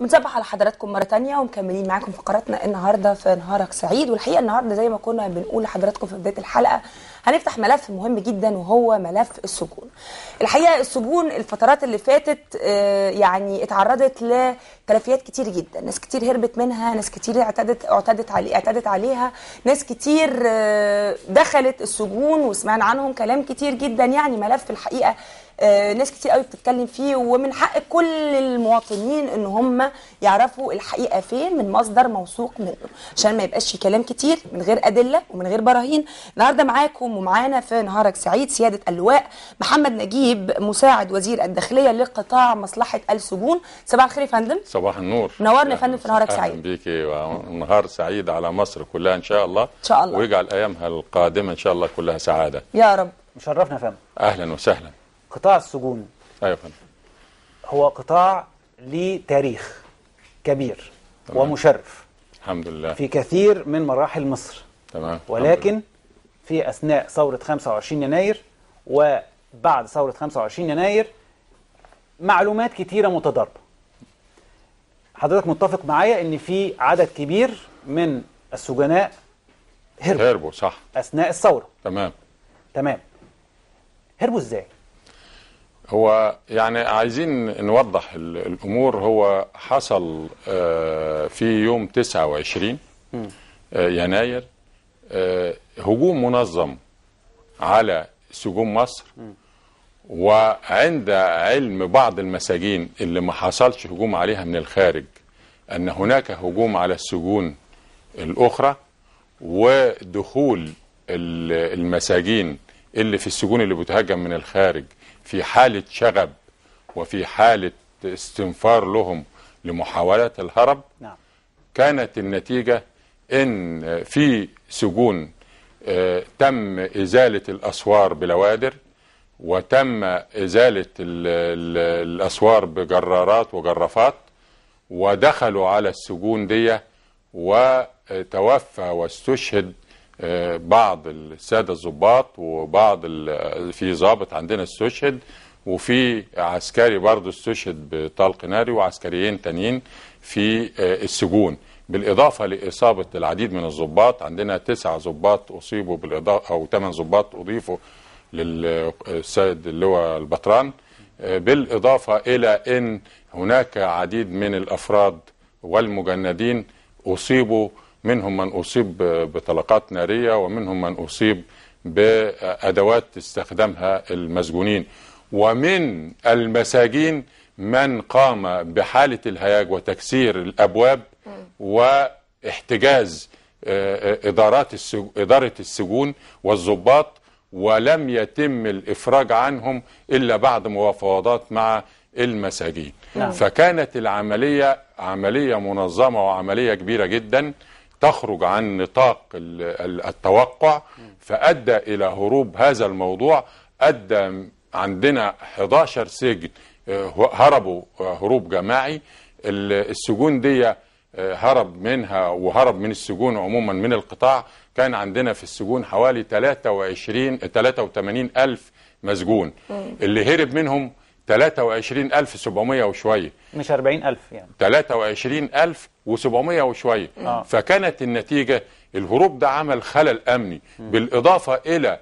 بنصبح على حضراتكم مره تانية ومكملين معاكم فقراتنا النهارده في نهارك سعيد والحقيقه النهارده زي ما كنا بنقول لحضراتكم في بدايه الحلقه هنفتح ملف مهم جدا وهو ملف السجون الحقيقه السجون الفترات اللي فاتت آه، يعني اتعرضت لتلفيات كتير جدا ناس كتير هربت منها ناس كتير اعتدت اعتدت علي اعتدت عليها ناس كتير آه، دخلت السجون وسمعنا عنهم كلام كتير جدا يعني ملف الحقيقه آه، ناس كتير قوي بتتكلم فيه ومن حق كل المواطنين ان هم يعرفوا الحقيقه فين من مصدر موثوق منه عشان ما يبقاش في كلام كتير من غير ادله ومن غير براهين النهارده معاكم ومعانا في نهارك سعيد سيادة اللواء محمد نجيب مساعد وزير الداخلية لقطاع مصلحة السجون صباح الخير يا فندم صباح النور نورنا يا فندم في نهارك سعيد أهلا بيكي ونهار سعيد على مصر كلها إن شاء الله إن شاء الله ويجعل أيامها القادمة إن شاء الله كلها سعادة يا رب مشرفنا يا فندم أهلا وسهلا قطاع السجون أيوة فندم هو قطاع ليه تاريخ كبير تمام. ومشرف الحمد لله في كثير من مراحل مصر تمام ولكن في أثناء ثورة 25 يناير وبعد ثورة 25 يناير معلومات كتيرة متضاربة حضرتك متفق معايا ان في عدد كبير من السجناء هربوا هربوا صح اثناء الثوره تمام تمام هربوا ازاي هو يعني عايزين نوضح الامور هو حصل آه، في يوم 29 آه، يناير آه، هجوم منظم على سجون مصر وعند علم بعض المساجين اللي ما حصلش هجوم عليها من الخارج أن هناك هجوم على السجون الأخرى ودخول المساجين اللي في السجون اللي بتهاجم من الخارج في حالة شغب وفي حالة استنفار لهم لمحاولة الهرب نعم. كانت النتيجة إن في سجون آه، تم إزالة الأسوار بلوادر وتم إزالة الأسوار بجرارات وجرافات ودخلوا على السجون دي وتوفى واستشهد آه، بعض السادة الزباط وبعض في ضابط عندنا استشهد وفي عسكري برضه استشهد بطلق ناري وعسكريين تانيين في آه، السجون بالإضافة لإصابة العديد من الضباط عندنا تسع ضباط أصيبوا بالإضافة أو ثمان ضباط أضيفوا للسيد اللواء البطران آه، بالإضافة إلى أن هناك عديد من الأفراد والمجندين أصيبوا منهم من أصيب بطلقات نارية ومنهم من أصيب بأدوات استخدمها المسجونين ومن المساجين من قام بحالة الهياج وتكسير الأبواب واحتجاز آه، آه، ادارات اداره السجون والضباط ولم يتم الافراج عنهم الا بعد مفاوضات مع المساجين نعم. فكانت العمليه عمليه منظمه وعمليه كبيره جدا تخرج عن نطاق التوقع فادى الى هروب هذا الموضوع ادى عندنا 11 سجن آه، هربوا هروب جماعي السجون دي هرب منها وهرب من السجون عموما من القطاع كان عندنا في السجون حوالي 23 83 ألف مسجون اللي هرب منهم 23700 وشويه مش 40000 يعني 23700 وشويه آه. فكانت النتيجه الهروب ده عمل خلل امني م. بالاضافه الى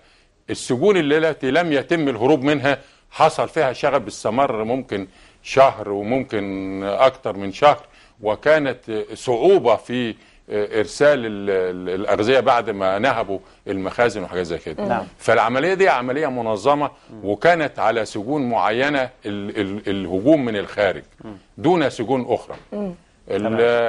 السجون التي لم يتم الهروب منها حصل فيها شغب استمر ممكن شهر وممكن اكتر من شهر وكانت صعوبه في ارسال الاغذيه بعد ما نهبوا المخازن وحاجات زي كده نعم. فالعمليه دي عمليه منظمه وكانت على سجون معينه الهجوم من الخارج دون سجون اخرى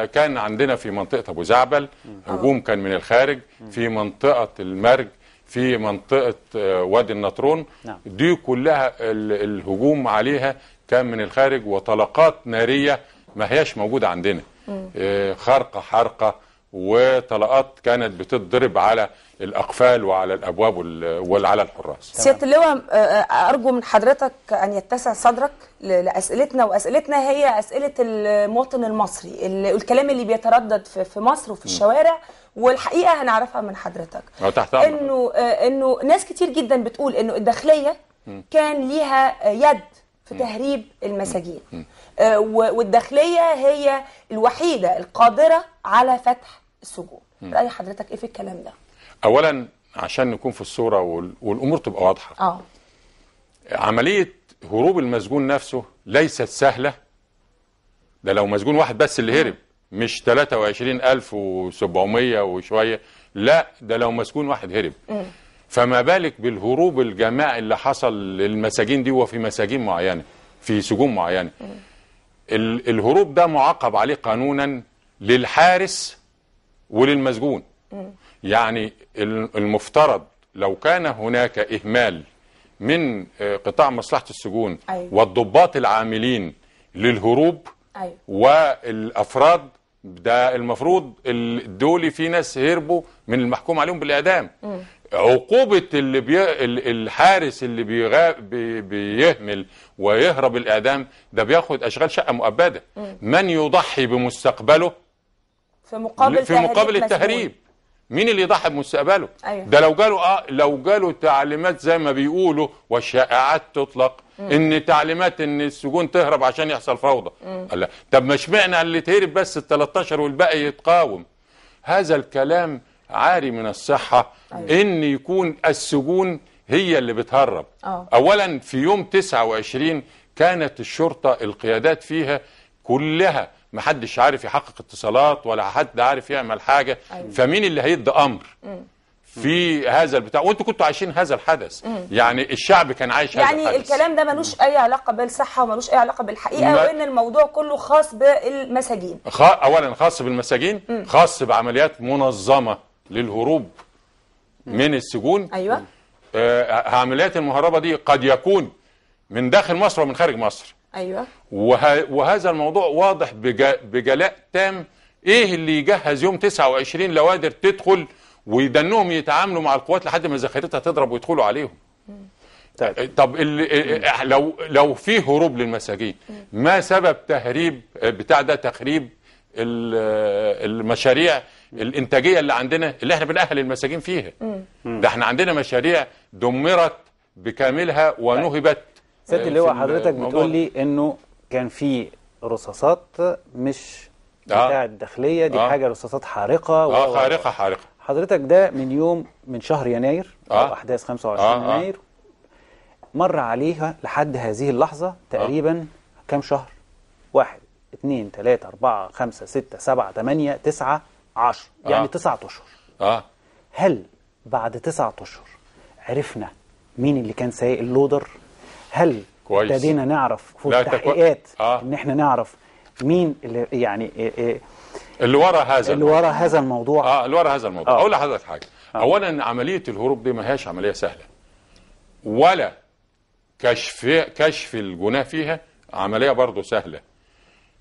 كان عندنا في منطقه ابو زعبل هجوم كان من الخارج في منطقه المرج في منطقه آه، وادي النطرون نعم. دي كلها الهجوم عليها كان من الخارج وطلقات ناريه ما هياش موجوده عندنا آه، خرقه حرقه وطلقات كانت بتضرب على الاقفال وعلى الابواب وعلى الحراس سياده اللواء آه، آه، ارجو من حضرتك ان يتسع صدرك لاسئلتنا واسئلتنا هي اسئله المواطن المصري الكلام اللي بيتردد في مصر وفي الشوارع والحقيقه هنعرفها من حضرتك تحت انه انه ناس كتير جدا بتقول انه الداخليه كان ليها يد في تهريب المساجين آه، والداخليه هي الوحيده القادره على فتح السجون راي حضرتك ايه في الكلام ده اولا عشان نكون في الصوره والامور تبقى واضحه اه عمليه هروب المسجون نفسه ليست سهله ده لو مسجون واحد بس اللي هرب مش 23700 وشويه لا ده لو مسجون واحد هرب فما بالك بالهروب الجماعي اللي حصل للمساجين دي وفي مساجين معينه في سجون معينه الهروب ده معاقب عليه قانونا للحارس وللمسجون يعني المفترض لو كان هناك إهمال من آه، قطاع مصلحة السجون أيوة. والضباط العاملين للهروب أيوة. والأفراد ده المفروض دول في ناس هربوا من المحكوم عليهم بالإعدام عقوبة اللي بي... الحارس اللي بيغا... بي... بيهمل ويهرب الإعدام ده بياخد أشغال شقة مؤبدة من يضحي بمستقبله في مقابل, في مقابل التهريب مين اللي يضحي بمستقبله أيوه. ده لو جاله آه لو جاله تعليمات زي ما بيقولوا والشائعات تطلق مم. ان تعليمات ان السجون تهرب عشان يحصل فوضى قال طب ما اشمعنى اللي تهرب بس ال 13 والباقي يتقاوم هذا الكلام عاري من الصحة أيوة. ان يكون السجون هي اللي بتهرب أوه. اولا في يوم 29 كانت الشرطة القيادات فيها كلها محدش عارف يحقق اتصالات ولا حد عارف يعمل حاجة أيوة. فمين اللي هيدي امر م. في هذا البتاع وانتوا كنتوا عايشين هذا الحدث مم. يعني الشعب كان عايش يعني هذا الحدث يعني الكلام ده ملوش اي علاقه بالصحه وملوش اي علاقه بالحقيقه ما... وان الموضوع كله خاص بالمساجين خ... اولا خاص بالمساجين مم. خاص بعمليات منظمه للهروب من السجون أيوة. عمليات آه، المهربة دي قد يكون من داخل مصر ومن خارج مصر أيوة. وه... وهذا الموضوع واضح بج... بجلاء تام ايه اللي يجهز يوم 29 لوادر تدخل ويدنهم يتعاملوا مع القوات لحد ما ذاكرتها تضرب ويدخلوا عليهم طيب, آه، طب اللي آه، لو لو في هروب للمساجين ما سبب تهريب بتاع ده تخريب المشاريع الانتاجيه اللي عندنا اللي احنا بنأهل المساجين فيها ده احنا عندنا مشاريع دمرت بكاملها ونهبت سيد اللي هو حضرتك بتقول لي انه كان في رصاصات مش آه. الداخليه دي آه. حاجه رصاصات حارقه اه حارقه حارقه حضرتك ده من يوم من شهر يناير آه. او احداث 25 آه،, آه. يناير مر عليها لحد هذه اللحظه تقريبا آه. كام شهر واحد اثنين ثلاثة أربعة خمسة ستة سبعة ثمانية تسعة 10 يعني آه. تسعة أشهر آه. هل بعد تسعة أشهر عرفنا مين اللي كان سايق اللودر هل كويس. ابتدينا نعرف في التحقيقات تكو... آه. ان احنا نعرف مين اللي يعني إيه إيه اللي ورا هذا اللي ورا هذا الموضوع اه اللي ورا هذا الموضوع آه. اقول لحضرتك حاجه آه. اولا عمليه الهروب دي ما هياش عمليه سهله ولا كشف كشف الجناه فيها عمليه برضه سهله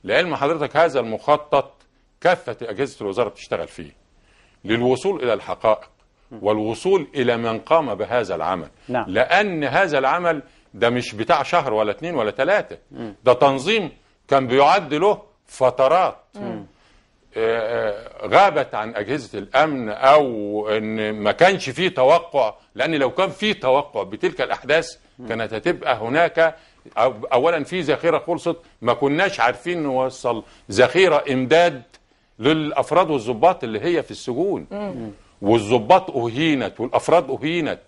لعلم حضرتك هذا المخطط كافة أجهزة الوزارة بتشتغل فيه للوصول إلى الحقائق والوصول إلى من قام بهذا العمل نعم. لأن هذا العمل ده مش بتاع شهر ولا اتنين ولا تلاتة ده تنظيم كان بيعد له فترات آه، آه، غابت عن أجهزة الأمن أو أن ما كانش فيه توقع لأن لو كان فيه توقع بتلك الأحداث كانت هتبقى هناك أولا في ذخيرة خلصت ما كناش عارفين نوصل ذخيرة إمداد للافراد والظباط اللي هي في السجون والظباط اهينت والافراد اهينت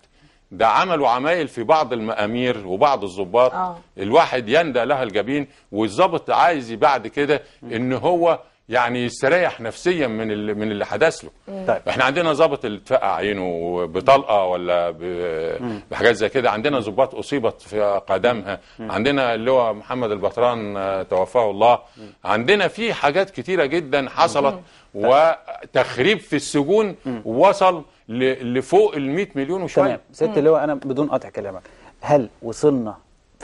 ده عملوا عمايل في بعض المأمير وبعض الظباط آه. الواحد يندى لها الجبين والظابط عايز بعد كده ان هو يعني يستريح نفسيا من اللي من اللي حدث له طيب. احنا عندنا ظابط اللي اتفقع عينه بطلقه ولا بحاجات زي كده عندنا ظباط اصيبت في قدمها عندنا اللي هو محمد البطران آه، توفاه الله عندنا في حاجات كتيره جدا حصلت وتخريب في السجون وصل لفوق ال 100 مليون وشويه تمام ست اللي هو انا بدون قطع كلامك هل وصلنا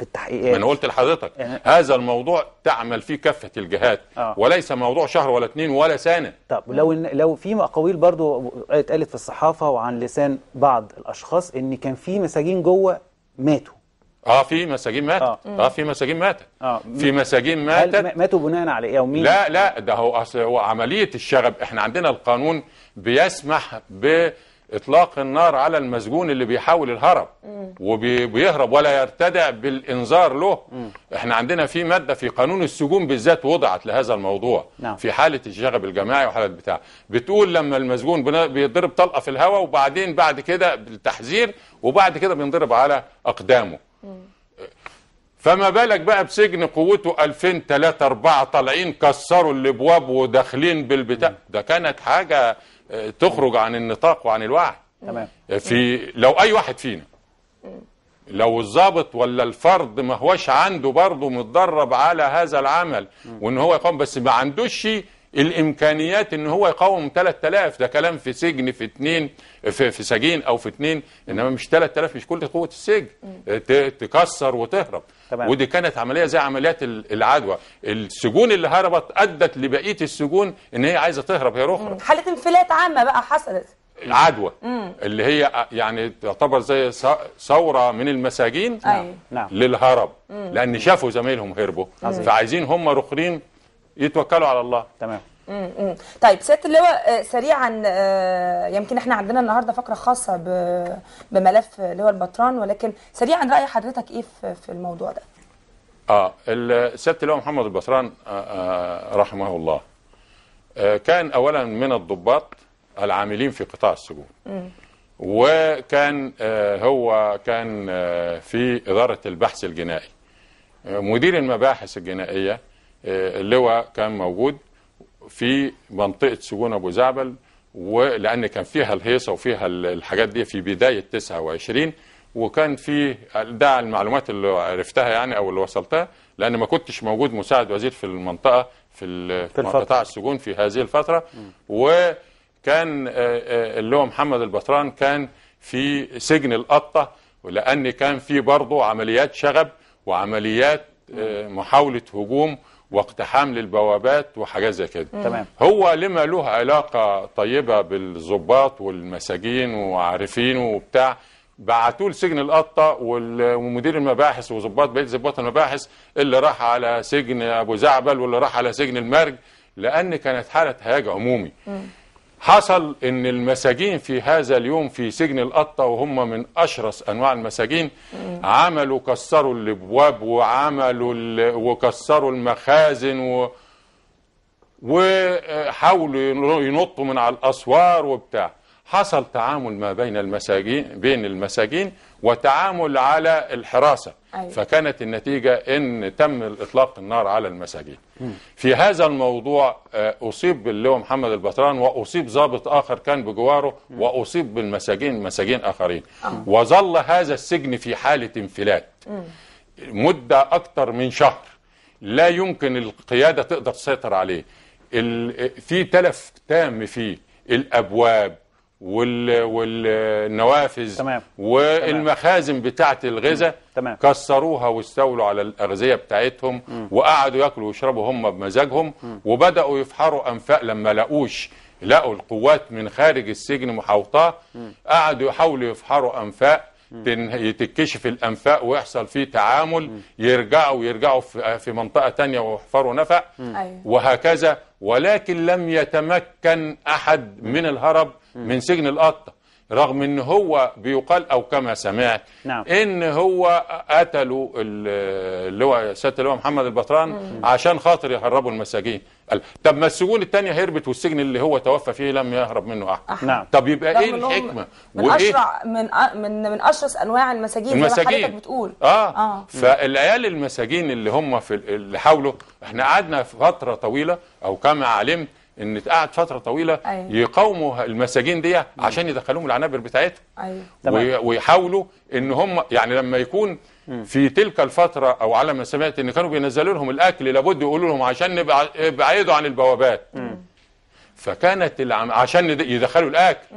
في التحقيقات ما انا قلت لحضرتك آه. هذا الموضوع تعمل فيه كافه الجهات آه. وليس موضوع شهر ولا اتنين ولا سنه طب لو إن لو في اقاويل برضو اتقالت في الصحافه وعن لسان بعض الاشخاص ان كان في مساجين جوه ماتوا اه في مساجين ماتت اه, آه في مساجين ماتت آه. في مساجين ماتت ماتوا بناء على ايه ومين لا لا ده هو اصل هو عمليه الشغب احنا عندنا القانون بيسمح ب اطلاق النار على المسجون اللي بيحاول الهرب وبيهرب ولا يرتدع بالانذار له احنا عندنا في ماده في قانون السجون بالذات وضعت لهذا الموضوع نعم. في حاله الشغب الجماعي وحاله بتاع بتقول لما المسجون بيضرب طلقه في الهواء وبعدين بعد كده بالتحذير وبعد كده بينضرب على اقدامه فما بالك بقى بسجن قوته 2000 3 4 طالعين كسروا الابواب وداخلين بالبتاع ده كانت حاجه تخرج عن النطاق وعن الوعي تمام آه، في لو اي واحد فينا لو الضابط ولا الفرد ما هوش عنده برضه متدرب على هذا العمل وان هو يقوم بس ما عندوش الامكانيات ان هو يقاوم 3000 ده كلام في سجن في اتنين في, في سجين او في اتنين انما مش 3000 مش كل قوه السجن تكسر وتهرب طبعا. ودي كانت عمليه زي عمليات العدوى السجون اللي هربت ادت لبقيه السجون ان هي عايزه تهرب هي اخرى حاله انفلات عامه بقى حصلت العدوى اللي هي يعني تعتبر زي ثوره من المساجين أيوة. نعم. نعم. للهرب مم. لان شافوا زمايلهم هربوا مم. فعايزين هم رخرين يتوكلوا على الله تمام مم. طيب سياده اللواء آه، سريعا آه، يمكن احنا عندنا النهارده فقره خاصه بملف اللواء البطران ولكن سريعا راي حضرتك ايه في الموضوع ده؟ اه سياده اللواء محمد البطران آه، رحمه الله كان اولا من الضباط العاملين في قطاع السجون وكان هو كان في اداره البحث الجنائي مدير المباحث الجنائيه آه، اللواء كان موجود في منطقة سجون أبو زعبل ولأن كان فيها الهيصة وفيها الحاجات دي في بداية 29 وكان في ده المعلومات اللي عرفتها يعني أو اللي وصلتها لأن ما كنتش موجود مساعد وزير في المنطقة في, في قطاع السجون في هذه الفترة وكان آه، آه، اللي هو محمد البطران كان في سجن القطة ولان كان في برضه عمليات شغب وعمليات محاولة هجوم واقتحام للبوابات وحاجات زي كده تمام هو لما له علاقه طيبه بالظباط والمساجين وعارفينه وبتاع بعتوه لسجن القطه ومدير المباحث وظباط بقيه ظباط المباحث اللي راح على سجن ابو زعبل واللي راح على سجن المرج لان كانت حاله هياج عمومي مم. حصل ان المساجين في هذا اليوم في سجن القطة وهم من اشرس انواع المساجين عملوا كسروا الابواب وعملوا وكسروا المخازن و وحاولوا ينطوا من على الاسوار وبتاع حصل تعامل ما بين المساجين بين المساجين وتعامل على الحراسة أيوة. فكانت النتيجة إن تم إطلاق النار على المساجين في هذا الموضوع آه، أصيب اللواء محمد البطران وأصيب ضابط آخر كان بجواره وأصيب بالمساجين مساجين آخرين آه. وظل هذا السجن في حالة انفلات مدة أكتر من شهر لا يمكن القيادة تقدر تسيطر عليه في تلف تام فيه الأبواب وال والنوافذ تمام. والمخازن بتاعه الغذاء كسروها واستولوا على الاغذيه بتاعتهم مم. وقعدوا ياكلوا ويشربوا هم بمزاجهم مم. وبداوا يفحروا انفاق لما لقوش لقوا القوات من خارج السجن محاوطاه قعدوا يحاولوا يفحروا انفاق تتكشف الانفاق ويحصل فيه تعامل يرجعوا يرجعوا في منطقه تانية ويحفروا نفق أيوه. وهكذا ولكن لم يتمكن أحد من الهرب من سجن القطة رغم ان هو بيقال او كما سمعت نعم. ان هو قتلوا اللي هو سياده اللواء محمد البطران مم. عشان خاطر يهربوا المساجين طب ما السجون الثانيه هربت والسجن اللي هو توفى فيه لم يهرب منه احد نعم. طب يبقى ايه الحكمه من وايه أشرع من من من اشرس انواع المساجين, المساجين. زي ما حضرتك بتقول اه, آه. فالعيال المساجين اللي هم في اللي حاولوا احنا قعدنا فتره طويله او كما علمت ان اتقعد فتره طويله أيه. يقاوموا المساجين دي عشان يدخلوهم العنابر بتاعتهم أيه. ويحاولوا ان هم يعني لما يكون في تلك الفتره او على ما سمعت ان كانوا بينزلوا لهم الاكل لابد يقولوا لهم عشان نبعدوا ابعدوا عن البوابات فكانت العم... عشان يدخلوا الاكل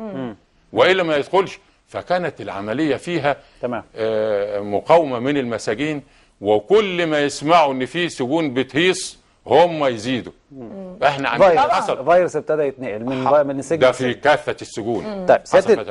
والا ما يدخلش فكانت العمليه فيها تمام. آه مقاومه من المساجين وكل ما يسمعوا ان في سجون بتهيص هم يزيدوا احنا عندنا فيروس حصل فيروس ابتدى يتنقل من من السجن ده في كافه السجون طيب سياده